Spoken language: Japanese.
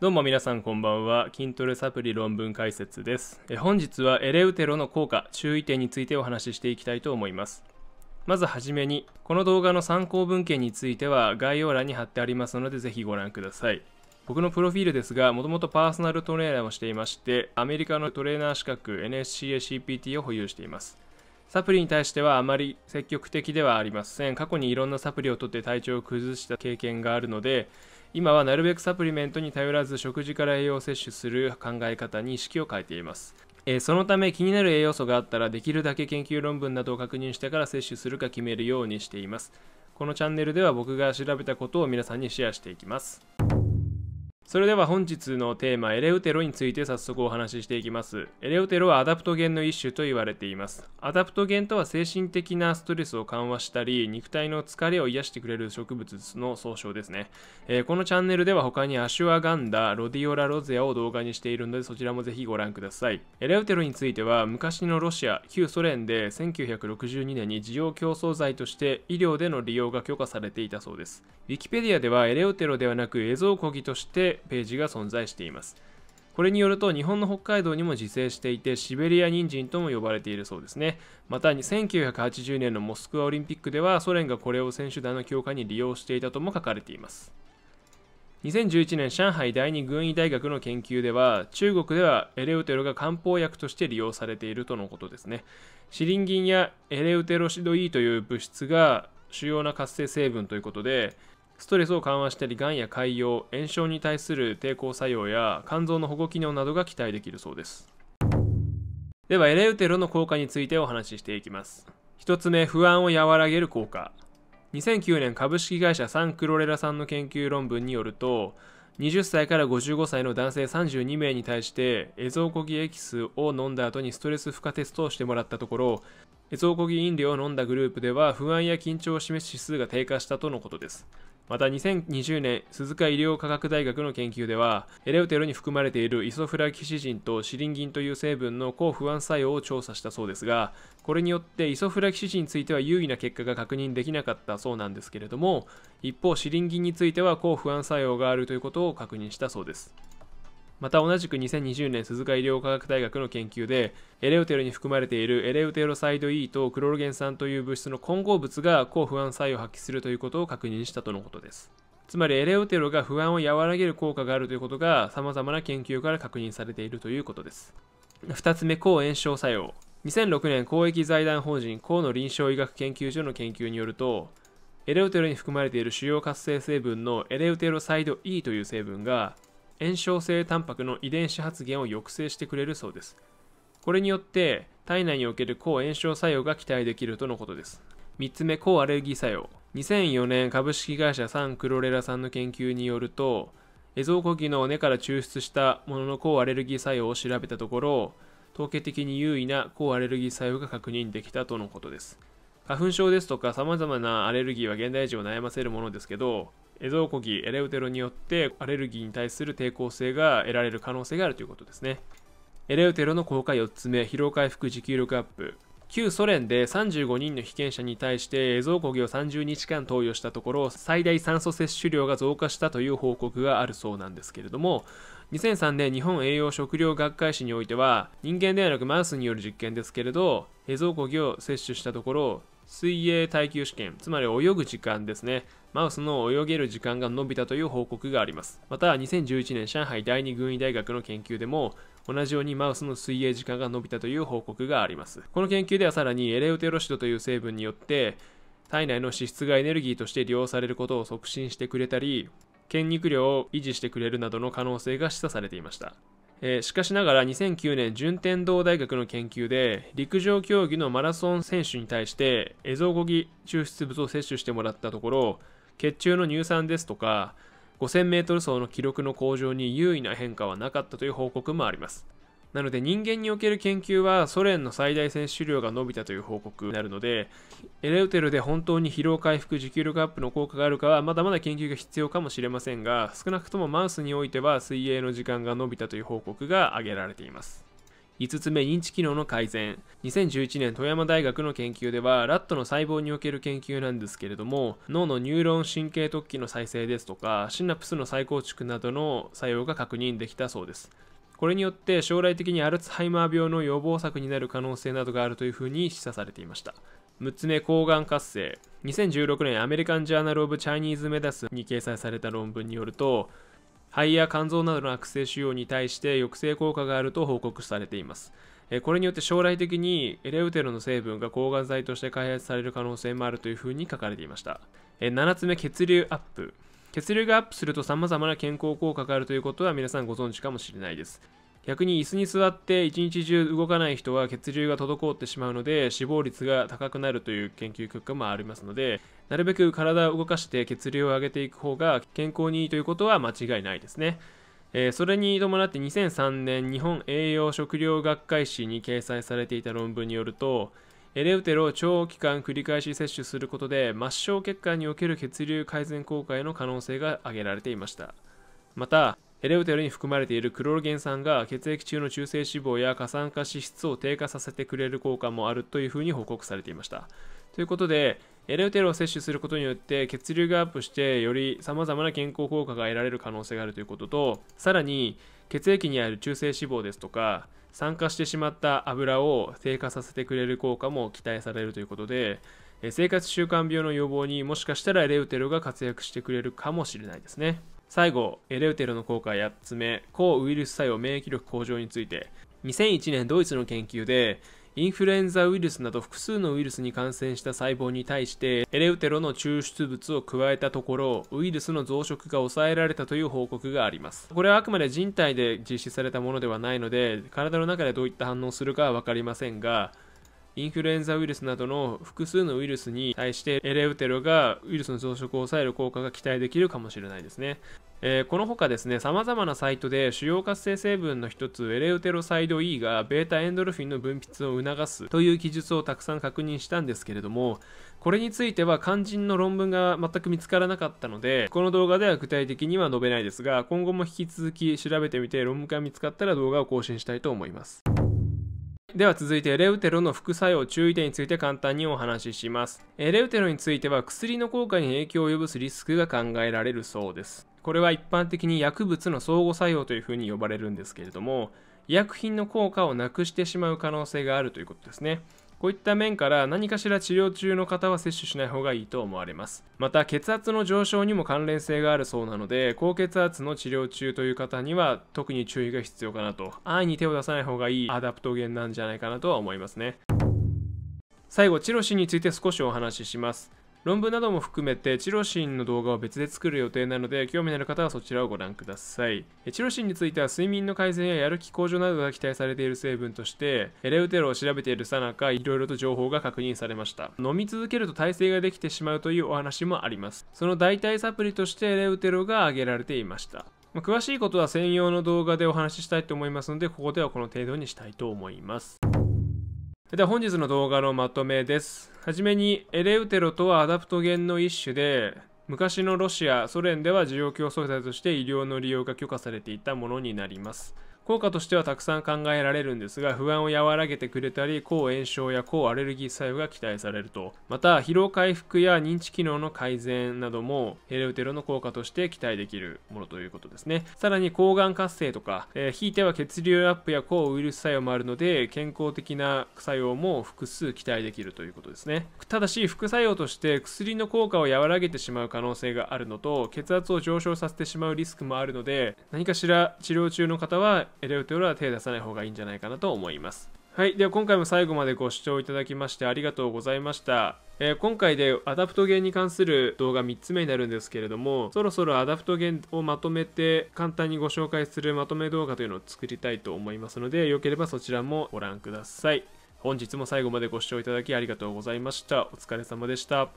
どうも皆さんこんばんは。筋トレサプリ論文解説です。え本日はエレウテロの効果、注意点についてお話ししていきたいと思います。まずはじめに、この動画の参考文献については概要欄に貼ってありますのでぜひご覧ください。僕のプロフィールですが、もともとパーソナルトレーナーをしていまして、アメリカのトレーナー資格 NSCACPT を保有しています。サプリに対してはあまり積極的ではありません。過去にいろんなサプリをとって体調を崩した経験があるので、今はなるべくサプリメントに頼らず食事から栄養を摂取する考え方に意識を変えていますえそのため気になる栄養素があったらできるだけ研究論文などを確認してから摂取するか決めるようにしていますこのチャンネルでは僕が調べたことを皆さんにシェアしていきますそれでは本日のテーマエレウテロについて早速お話ししていきますエレウテロはアダプトゲンの一種と言われていますアダプトゲンとは精神的なストレスを緩和したり肉体の疲れを癒してくれる植物の総称ですね、えー、このチャンネルでは他にアシュアガンダロディオラロゼアを動画にしているのでそちらもぜひご覧くださいエレウテロについては昔のロシア旧ソ連で1962年に事業競争剤として医療での利用が許可されていたそうですウィキペディアではエレウテロではなくエゾウコギとしてページが存在していますこれによると日本の北海道にも自生していてシベリア人参とも呼ばれているそうですねまた1980年のモスクワオリンピックではソ連がこれを選手団の強化に利用していたとも書かれています2011年上海第二軍医大学の研究では中国ではエレウテロが漢方薬として利用されているとのことですねシリンギンやエレウテロシド E という物質が主要な活性成分ということでストレスを緩和したりがんや潰瘍炎症に対する抵抗作用や肝臓の保護機能などが期待できるそうですではエレウテロの効果についてお話ししていきます1つ目不安を和らげる効果2009年株式会社サンクロレラさんの研究論文によると20歳から55歳の男性32名に対してエゾウコギエキスを飲んだ後にストレス負荷テストをしてもらったところエゾウコギ飲料を飲んだグループでは不安や緊張を示す指数が低下したとのことですまた2020年鈴鹿医療科学大学の研究ではエレウテルに含まれているイソフラキシジンとシリンギンという成分の抗不安作用を調査したそうですがこれによってイソフラキシジンについては有位な結果が確認できなかったそうなんですけれども一方シリンギンについては抗不安作用があるということを確認したそうですまた同じく2020年鈴鹿医療科学大学の研究でエレウテルに含まれているエレウテロサイド E とクロロゲン酸という物質の混合物が抗不安作用を発揮するということを確認したとのことですつまりエレウテロが不安を和らげる効果があるということが様々な研究から確認されているということです2つ目抗炎症作用2006年公益財団法人河野臨床医学研究所の研究によるとエレウテロに含まれている主要活性成分のエレウテロサイド E という成分が炎症性タンパクの遺伝子発現を抑制してくれるそうですこれによって体内における抗炎症作用が期待できるとのことです3つ目抗アレルギー作用2004年株式会社サンクロレラさんの研究によるとエゾウコギの根から抽出したものの抗アレルギー作用を調べたところ統計的に優位な抗アレルギー作用が確認できたとのことです花粉症ですとか様々なアレルギーは現代人を悩ませるものですけどエゾウコギエレウテロによってアレルギーに対する抵抗性が得られる可能性があるということですねエレウテロの効果4つ目疲労回復持久力アップ旧ソ連で35人の被験者に対してエゾウコギを30日間投与したところ最大酸素摂取量が増加したという報告があるそうなんですけれども2003年日本栄養食料学会誌においては人間ではなくマウスによる実験ですけれどエゾウコギを摂取したところ水泳耐久試験、つまり泳ぐ時間ですね。マウスの泳げる時間が伸びたという報告があります。また、2011年上海第二軍医大学の研究でも、同じようにマウスの水泳時間が伸びたという報告があります。この研究ではさらにエレウテロシドという成分によって、体内の脂質がエネルギーとして利用されることを促進してくれたり、筋肉量を維持してくれるなどの可能性が示唆されていました。えしかしながら2009年順天堂大学の研究で陸上競技のマラソン選手に対してエゾゴギ抽出物を摂取してもらったところ血中の乳酸ですとか 5000m 走の記録の向上に優位な変化はなかったという報告もありますなので人間における研究はソ連の最大摂取量が伸びたという報告になるのでエレウテルで本当に疲労回復持久力アップの効果があるかはまだまだ研究が必要かもしれませんが少なくともマウスにおいては水泳の時間が伸びたという報告が挙げられています5つ目認知機能の改善2011年富山大学の研究ではラットの細胞における研究なんですけれども脳のニューロン神経突起の再生ですとかシナプスの再構築などの作用が確認できたそうですこれによって将来的にアルツハイマー病の予防策になる可能性などがあるというふうに示唆されていました6つ目抗がん活性2016年アメリカン・ジャーナル・オブ・チャイニーズ・メダスに掲載された論文によると肺や肝臓などの悪性腫瘍に対して抑制効果があると報告されていますこれによって将来的にエレウテロの成分が抗がん剤として開発される可能性もあるというふうに書かれていました7つ目血流アップ血流がアップすると様々な健康効果があるということは皆さんご存知かもしれないです。逆に椅子に座って一日中動かない人は血流が滞ってしまうので死亡率が高くなるという研究結果もありますのでなるべく体を動かして血流を上げていく方が健康にいいということは間違いないですね。えー、それに伴って2003年日本栄養食糧学会誌に掲載されていた論文によるとエレウテルを長期間繰り返し摂取することで末梢血管における血流改善効果への可能性が挙げられていましたまたエレウテルに含まれているクロロゲン酸が血液中の中性脂肪や過酸化脂質を低下させてくれる効果もあるというふうに報告されていましたということでエレウテルを摂取することによって血流がアップしてより様々な健康効果が得られる可能性があるということとさらに血液にある中性脂肪ですとか酸化してしまった油を低下させてくれる効果も期待されるということで生活習慣病の予防にもしかしたらレウテロが活躍してくれるかもしれないですね最後レウテロの効果8つ目抗ウイルス作用免疫力向上について2001年ドイツの研究でインフルエンザウイルスなど複数のウイルスに感染した細胞に対してエレウテロの抽出物を加えたところウイルスの増殖が抑えられたという報告がありますこれはあくまで人体で実施されたものではないので体の中でどういった反応をするかは分かりませんがインフルエンザウイルスなどの複数のウイルスに対してエレウテロがウイルスの増殖を抑える効果が期待できるかもしれないですねえー、このほかですね、さまざまなサイトで主要活性成分の一つ、エレウテロサイド E がベータエンドルフィンの分泌を促すという記述をたくさん確認したんですけれども、これについては肝心の論文が全く見つからなかったので、この動画では具体的には述べないですが、今後も引き続き調べてみて論文が見つかったら動画を更新したいと思います。では続いてエレウテロの副作用注意点について簡単にお話ししますエレウテロについては薬の効果に影響を及ぼすリスクが考えられるそうですこれは一般的に薬物の相互作用というふうに呼ばれるんですけれども医薬品の効果をなくしてしまう可能性があるということですねこういった面から何かしら治療中の方は摂取しない方がいいと思われますまた血圧の上昇にも関連性があるそうなので高血圧の治療中という方には特に注意が必要かなと安易に手を出さない方がいいアダプトゲンなんじゃないかなとは思いますね最後チロシについて少しお話しします論文なども含めてチロシンの動画を別で作る予定なので興味のある方はそちらをご覧くださいチロシンについては睡眠の改善ややる気向上などが期待されている成分としてエレウテロを調べているさなかいろいろと情報が確認されました飲み続けると耐性ができてしまうというお話もありますその代替サプリとしてエレウテロが挙げられていました詳しいことは専用の動画でお話ししたいと思いますのでここではこの程度にしたいと思いますそれでは本日の動画のまとめです。はじめに、エレウテロとはアダプトゲンの一種で、昔のロシア、ソ連では需要競争剤として医療の利用が許可されていたものになります。効果としてはたくさん考えられるんですが不安を和らげてくれたり抗炎症や抗アレルギー作用が期待されるとまた疲労回復や認知機能の改善などもヘレウテロの効果として期待できるものということですねさらに抗がん活性とか、えー、ひいては血流アップや抗ウイルス作用もあるので健康的な作用も複数期待できるということですねただし副作用として薬の効果を和らげてしまう可能性があるのと血圧を上昇させてしまうリスクもあるので何かしら治療中の方はエレウトヨルは手を出さない方がいいんじゃないかなと思います。はい。では今回も最後までご視聴いただきましてありがとうございました。えー、今回でアダプトゲンに関する動画3つ目になるんですけれども、そろそろアダプトゲンをまとめて簡単にご紹介するまとめ動画というのを作りたいと思いますので、よければそちらもご覧ください。本日も最後までご視聴いただきありがとうございました。お疲れ様でした。